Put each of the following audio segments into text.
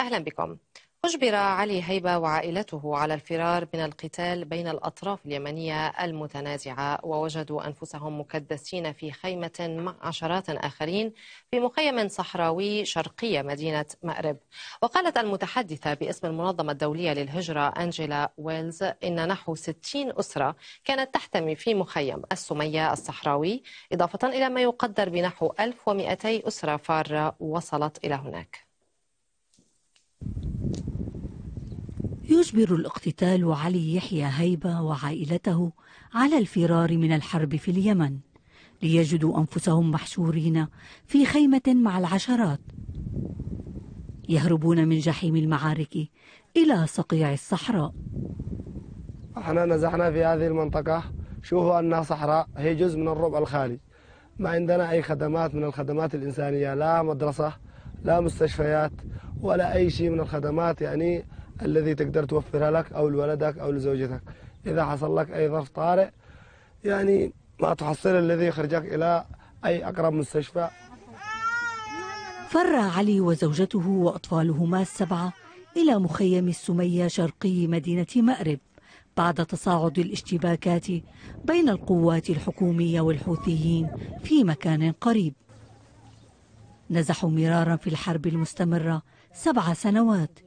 أهلا بكم أجبر علي هيبة وعائلته على الفرار من القتال بين الأطراف اليمنية المتنازعة ووجدوا أنفسهم مكدسين في خيمة مع عشرات آخرين في مخيم صحراوي شرقي مدينة مأرب وقالت المتحدثة باسم المنظمة الدولية للهجرة أنجيلا ويلز إن نحو 60 أسرة كانت تحتمي في مخيم السمية الصحراوي إضافة إلى ما يقدر بنحو 1200 أسرة فارة وصلت إلى هناك يجبر الاقتتال علي يحيى هيبة وعائلته على الفرار من الحرب في اليمن ليجدوا أنفسهم محشورين في خيمة مع العشرات يهربون من جحيم المعارك إلى صقيع الصحراء احنا نزحنا في هذه المنطقة شوفوا أنها صحراء هي جزء من الربع الخالي ما عندنا أي خدمات من الخدمات الإنسانية لا مدرسة لا مستشفيات ولا أي شيء من الخدمات يعني الذي تقدر توفرها لك أو لولدك أو لزوجتك إذا حصل لك أي ظرف طارئ يعني ما تحصل الذي يخرجك إلى أي أقرب مستشفى فر علي وزوجته وأطفالهما السبعة إلى مخيم السمية شرقي مدينة مأرب بعد تصاعد الاشتباكات بين القوات الحكومية والحوثيين في مكان قريب نزحوا مرارا في الحرب المستمرة سبع سنوات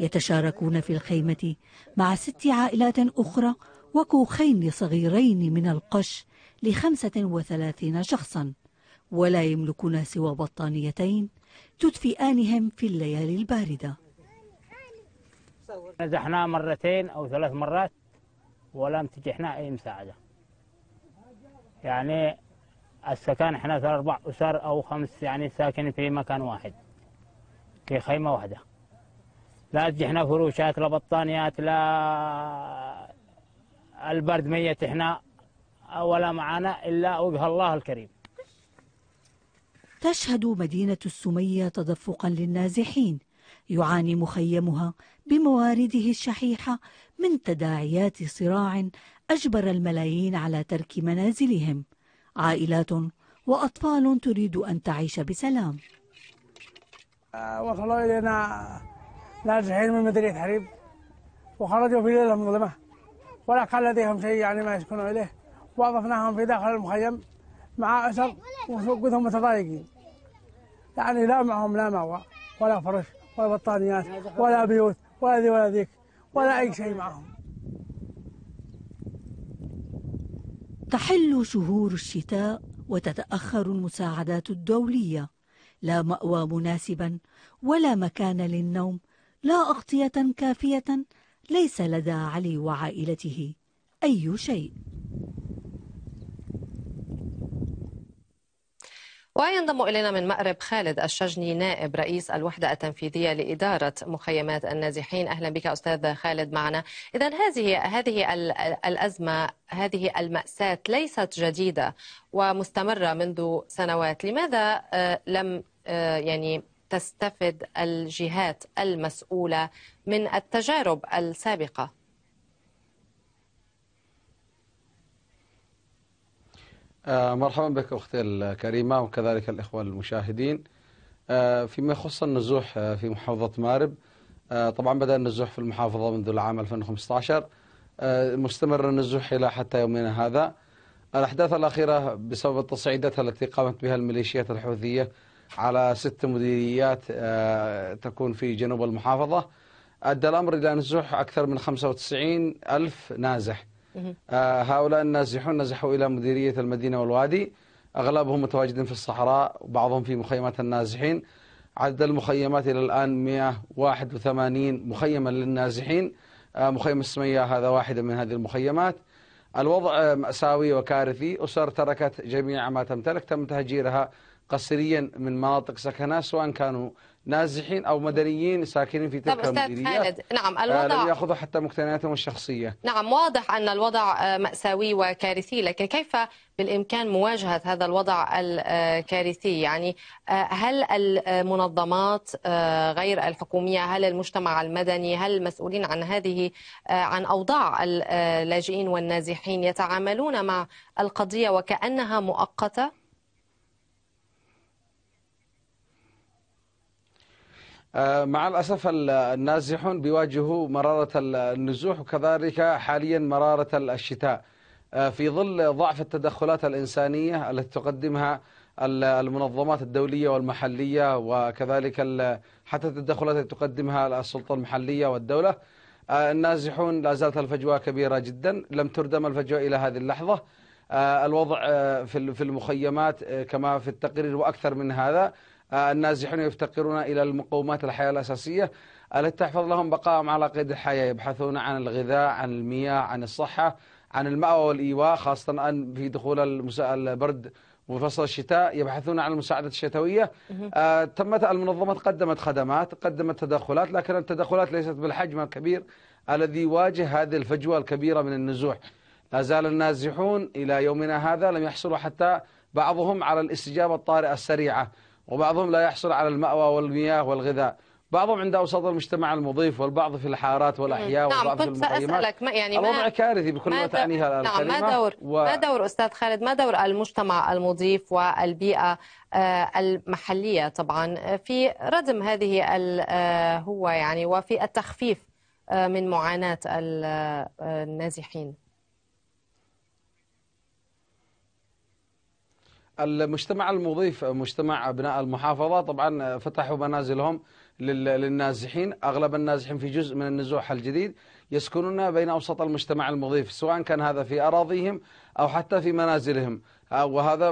يتشاركون في الخيمة مع ست عائلات أخرى وكوخين صغيرين من القش لخمسة وثلاثين شخصا ولا يملكون سوى بطانيتين تدفئانهم في الليالي الباردة نزحنا مرتين أو ثلاث مرات ولم تجحنا أي مساعدة يعني السكن احنا اربع اسر او خمس يعني ساكنين في مكان واحد في خيمه واحده لا احنا فروشات لا بطانيات لا البرد ميت احنا ولا معانا الا وجه الله الكريم تشهد مدينة السمية تدفقا للنازحين يعاني مخيمها بموارده الشحيحة من تداعيات صراع أجبر الملايين على ترك منازلهم عائلات وأطفال تريد أن تعيش بسلام آه، وصلوا إلينا ناجحين من مدينة حريب وخرجوا في ليلة مظلمة ولا كان لديهم شيء يعني ما يسكنوا إليه وأضفناهم في داخل المخيم مع أسر وقدهم متضايقين يعني لا معهم لا مأوى ولا فرش ولا بطانيات ولا بيوت ولا ذي ولا ذيك ولا أي شيء معهم تحل شهور الشتاء وتتأخر المساعدات الدولية لا مأوى مناسبا ولا مكان للنوم لا أغطية كافية ليس لدى علي وعائلته أي شيء وينضم إلينا من مأرب خالد الشجني نائب رئيس الوحدة التنفيذية لإدارة مخيمات النازحين أهلا بك أستاذ خالد معنا إذا هذه هذه الأزمة هذه المأساة ليست جديدة ومستمرة منذ سنوات لماذا آه، لم آه، يعني تستفد الجهات المسؤولة من التجارب السابقة آه، مرحبا بك أختي الكريمة وكذلك الإخوة المشاهدين آه، فيما يخص النزوح آه، في محافظة مارب طبعا بدأ النزوح في المحافظة منذ العام 2015 مستمر النزوح إلى حتى يومنا هذا الأحداث الأخيرة بسبب التصعيدات التي قامت بها الميليشيات الحوثية على ست مديريات تكون في جنوب المحافظة أدى الأمر إلى نزوح أكثر من 95 ألف نازح آه، هؤلاء النازحون نزحوا إلى مديرية المدينة والوادي أغلبهم متواجدين في الصحراء وبعضهم في مخيمات النازحين عدد المخيمات إلى الآن 181 مخيما للنازحين آه، مخيم السمية هذا واحد من هذه المخيمات الوضع آه، مأساوي وكارثي أسر تركت جميع ما تمتلك تم تهجيرها قصريا من مناطق سكنها سواء كانوا نازحين او مدنيين ساكنين في تلك المديريات خالد نعم آه، الوضع لم ياخذوا حتى مقتنياتهم الشخصيه نعم واضح ان الوضع آه، ماساوي وكارثي لكن كيف بالامكان مواجهه هذا الوضع الكارثي يعني آه، هل المنظمات غير الحكوميه هل المجتمع المدني هل المسؤولين عن هذه عن اوضاع اللاجئين والنازحين يتعاملون مع القضيه وكانها مؤقته آه، مع الأسف النازحون بيواجهوا مرارة النزوح وكذلك حاليا مرارة الشتاء آه، في ظل ضعف التدخلات الإنسانية التي تقدمها المنظمات الدولية والمحلية وكذلك حتى التدخلات التي تقدمها السلطة المحلية والدولة آه، النازحون لا زالت الفجوة كبيرة جدا لم تردم الفجوة إلى هذه اللحظة الوضع في المخيمات كما في التقرير وأكثر من هذا النازحون يفتقرون إلى المقومات الحياة الأساسية التي تحفظ لهم بقائهم على قيد الحياة يبحثون عن الغذاء عن المياه عن الصحة عن المأوى والإيواء خاصة أن في دخول البرد وفصل الشتاء يبحثون عن المساعدة الشتوية آه تمت المنظمة قدمت خدمات قدمت تدخلات لكن التدخلات ليست بالحجم الكبير الذي يواجه هذه الفجوة الكبيرة من النزوح لا زال النازحون إلى يومنا هذا لم يحصلوا حتى بعضهم على الاستجابة الطارئة السريعة وبعضهم لا يحصل على المأوى والمياه والغذاء بعضهم عند أوساط المجتمع المضيف والبعض في الحارات والأحياء نعم والبعض في المخيمات سأسألك ما يعني الوضع ما كارثي بكل ما, ما تعنيها نعم الكلمة ما دور و... ما دور أستاذ خالد ما دور المجتمع المضيف والبيئة آه، المحلية طبعا في ردم هذه آه، هو يعني وفي التخفيف آه، من معاناة النازحين المجتمع المضيف مجتمع أبناء المحافظة طبعا فتحوا منازلهم للنازحين أغلب النازحين في جزء من النزوح الجديد يسكنون بين أوسط المجتمع المضيف سواء كان هذا في أراضيهم أو حتى في منازلهم آه، وهذا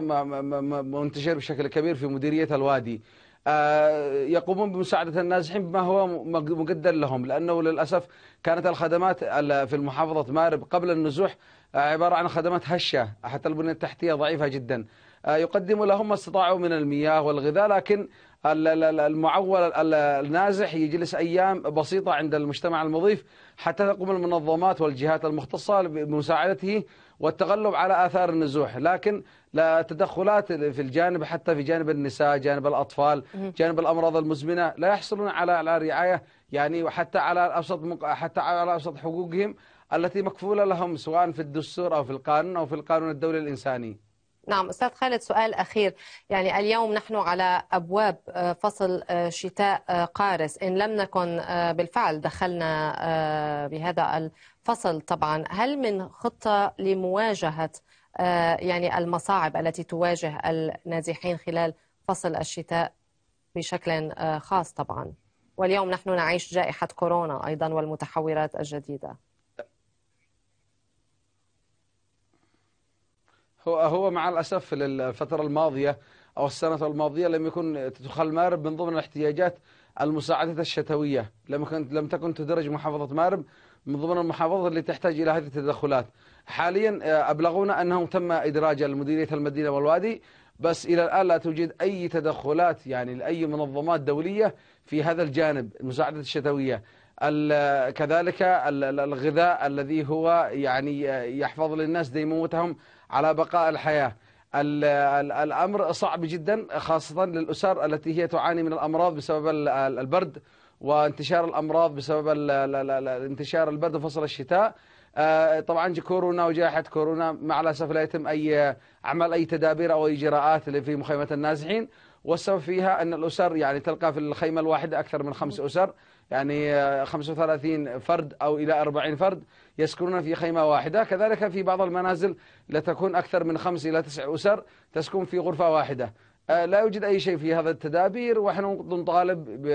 منتشر بشكل كبير في مديرية الوادي آه، يقومون بمساعدة النازحين بما هو مقدر لهم لأنه للأسف كانت الخدمات في المحافظة مارب قبل النزوح عبارة عن خدمات هشة حتى البنية التحتية ضعيفة جدا آه، يقدموا لهم ما استطاعوا من المياه والغذاء لكن المعول النازح يجلس أيام بسيطة عند المجتمع المضيف حتى تقوم المنظمات والجهات المختصة بمساعدته والتغلب على آثار النزوح لكن لا تدخلات في الجانب حتى في جانب النساء جانب الأطفال جانب الأمراض المزمنة لا يحصلون على على رعاية يعني وحتى على أبسط حتى على أبسط حقوقهم التي مكفولة لهم سواء في الدستور أو في القانون أو في القانون الدولي الإنساني نعم استاذ خالد سؤال اخير يعني اليوم نحن على ابواب آه، فصل آه، شتاء آه، قارس ان لم نكن بالفعل دخلنا بهذا الفصل طبعا هل من خطه لمواجهه يعني المصاعب التي تواجه النازحين خلال فصل الشتاء بشكل خاص طبعا واليوم نحن نعيش جائحه كورونا ايضا والمتحورات الجديده هو هو مع الأسف للفترة الماضية أو السنة الماضية لم يكن تدخل مارب من ضمن الاحتياجات المساعدات الشتوية لم لم تكن تدرج محافظة مارب من ضمن المحافظات التي تحتاج إلى هذه التدخلات حاليا آه، أبلغونا أنه تم إدراج المديرية المدينة والوادي بس إلى الآن لا توجد أي تدخلات يعني لأي منظمات دولية في هذا الجانب المساعدة الشتوية كذلك الغذاء الذي هو يعني يحفظ للناس ديمومتهم على بقاء الحياة الأمر صعب جدا خاصة للأسر التي هي تعاني من الأمراض بسبب البرد وانتشار الأمراض بسبب انتشار البرد وفصل الشتاء آه، طبعا كورونا وجائحة كورونا مع الأسف لا يتم أي عمل أي تدابير أو أي إجراءات في مخيمة النازحين والسبب فيها أن الأسر يعني تلقى في الخيمة الواحدة أكثر من خمس أسر يعني 35 آه، فرد أو إلى 40 فرد يسكنون في خيمة واحدة كذلك في بعض المنازل لا تكون أكثر من خمس إلى تسع أسر تسكن في غرفة واحدة آه، لا يوجد أي شيء في هذا التدابير ونحن نطالب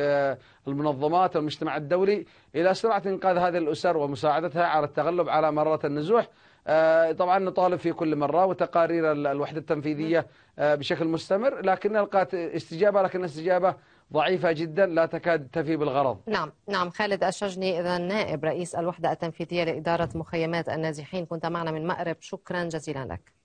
المنظمات والمجتمع الدولي إلى سرعة إنقاذ هذه الأسر ومساعدتها على التغلب على مرة النزوح آه، طبعا نطالب في كل مرة وتقارير الوحدة التنفيذية بشكل مستمر لكن القات استجابة لكن استجابة ضعيفة جدا لا تكاد تفي بالغرض نعم نعم خالد الشجني إذا نائب رئيس الوحدة التنفيذية لإدارة مخيمات النازحين كنت معنا من مأرب شكرا جزيلا لك